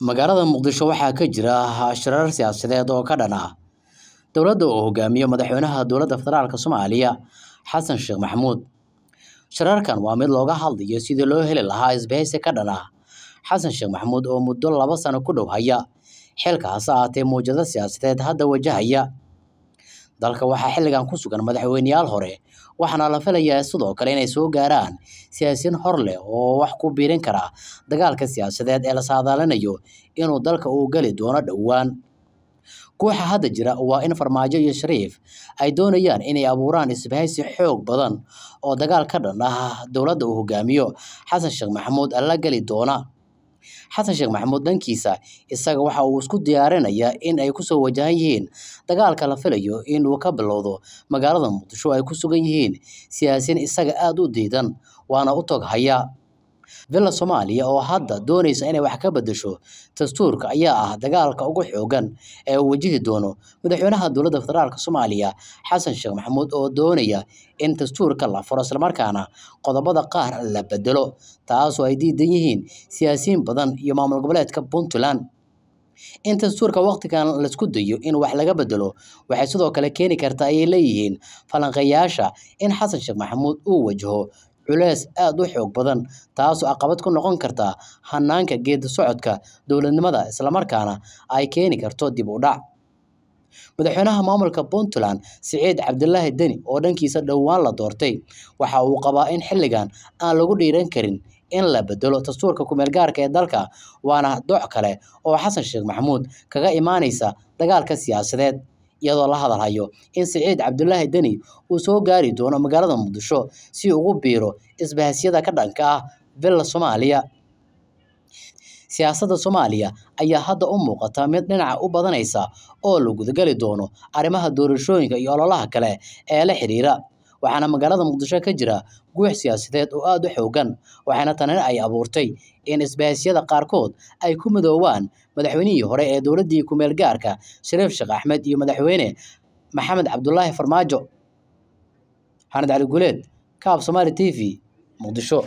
magaalada muqdisho waxaa ka jira shirar siyaasadeed oo ka dhan ah. dowladda uu hogaamiyo madaxweynaha dowladda federaalka soomaaliya xasan sheekh maxamuud shirarkan waa mid looga hadlayo sidii loo heli lahaa isbahaysi ka dhana ah. xasan sheekh maxamuud oo muddo laba sano ku dhow haya xilkaas aatee muujado siyaasadeed hadda wajahaya dalka waxaa xilligan ku sugan madaxweyneyaal hore waxaana la filayaa sidoo kale inay soo gaaraan siyaasiyiin hor leh oo wax ku biirin kara dagaalka siyaasadeed ee la saadaalinayo inuu dalka uu geli doono dhowaan kuwaxa hadda jira waa in farmaajo iyo shariif ay doonayaan inay abuuraan isbahaysi xoog badan oo dagaal ka dhan ah dowladda uu hogaamiyo xasan sheekh maxamuud alla geli doona xasan sheekh maxamuud dhankiisa isaga waxa uu isku diyaarinayaa in ay kusoo wajahan yihiin dagaalka la filayo inuu ka bilowdo magaalada muqdisho ay ku sugan yihiin siyaasiyiin isaga aada u diidan waana u tog haya vilna soomaaliya oo hadda doonaysa inay wax ka bedesho dastuurka ayaa ah dagaalka ugu xoogan ee uu wajihi doono madaxweynaha dowladda federaalka soomaaliya xasan sheekh maxamuud oo doonaya in dastuurka la furo islamarkaana qodobada qaar la bedelo taasoo ay diidan yihiin siyaasiyiin badan iyo maamul goboleedka puntland in dastuurka waqtigan laisku dayo in wax laga bedelo waxay sidoo kale keeni kartaa ayay leeyihiin falanqeeyaasha in xasan sheekh maxamuud uu wajaho culeys aada u xoog badan taasoo caqabad ku noqon karta hanaanka geeda socodka dowladnimada islamarkaana ay keeni karto dib u dhac madaxweynaha maamulka puntland siciid cabdilaahi deni oo dhankiisa dhowaan la doortay waxa uu qabaa in xilligan aan lagu dhiiran karin in la bedelo dastuurka kumeel gaarka ee dalka waana doc kale oo xasan sheekh maxamuud kaga imaanaysa dagaalka siyaasadeed iyadoo la hadalhayo in siciid cabdulaahi deni uu soo gaari doono magaalada muqdisho si ugu biiro isbahasyada ka dhanka ah billa soomaaliya siyaasadda soomaaliya ayaa hadda u muuqata mid dhinaca u badanaysa oo la gudagali doono arrimaha doorashooyinka iyo ololaha kale ee la xiriira waxaana magaalada muqdisho ka jira guux siyaasadeed oo aada u xoogan waxaana tanina ay abuurtay in isbahaysyada qaarkood ay ku midoowaan madaxweynihii hore ee dowladdii kumeel gaarka shariif sheekh axmed iyo madaxweyne maxamed cabdulaahi farmaajo xaanad cali guleed kaab somaali t v muqdisho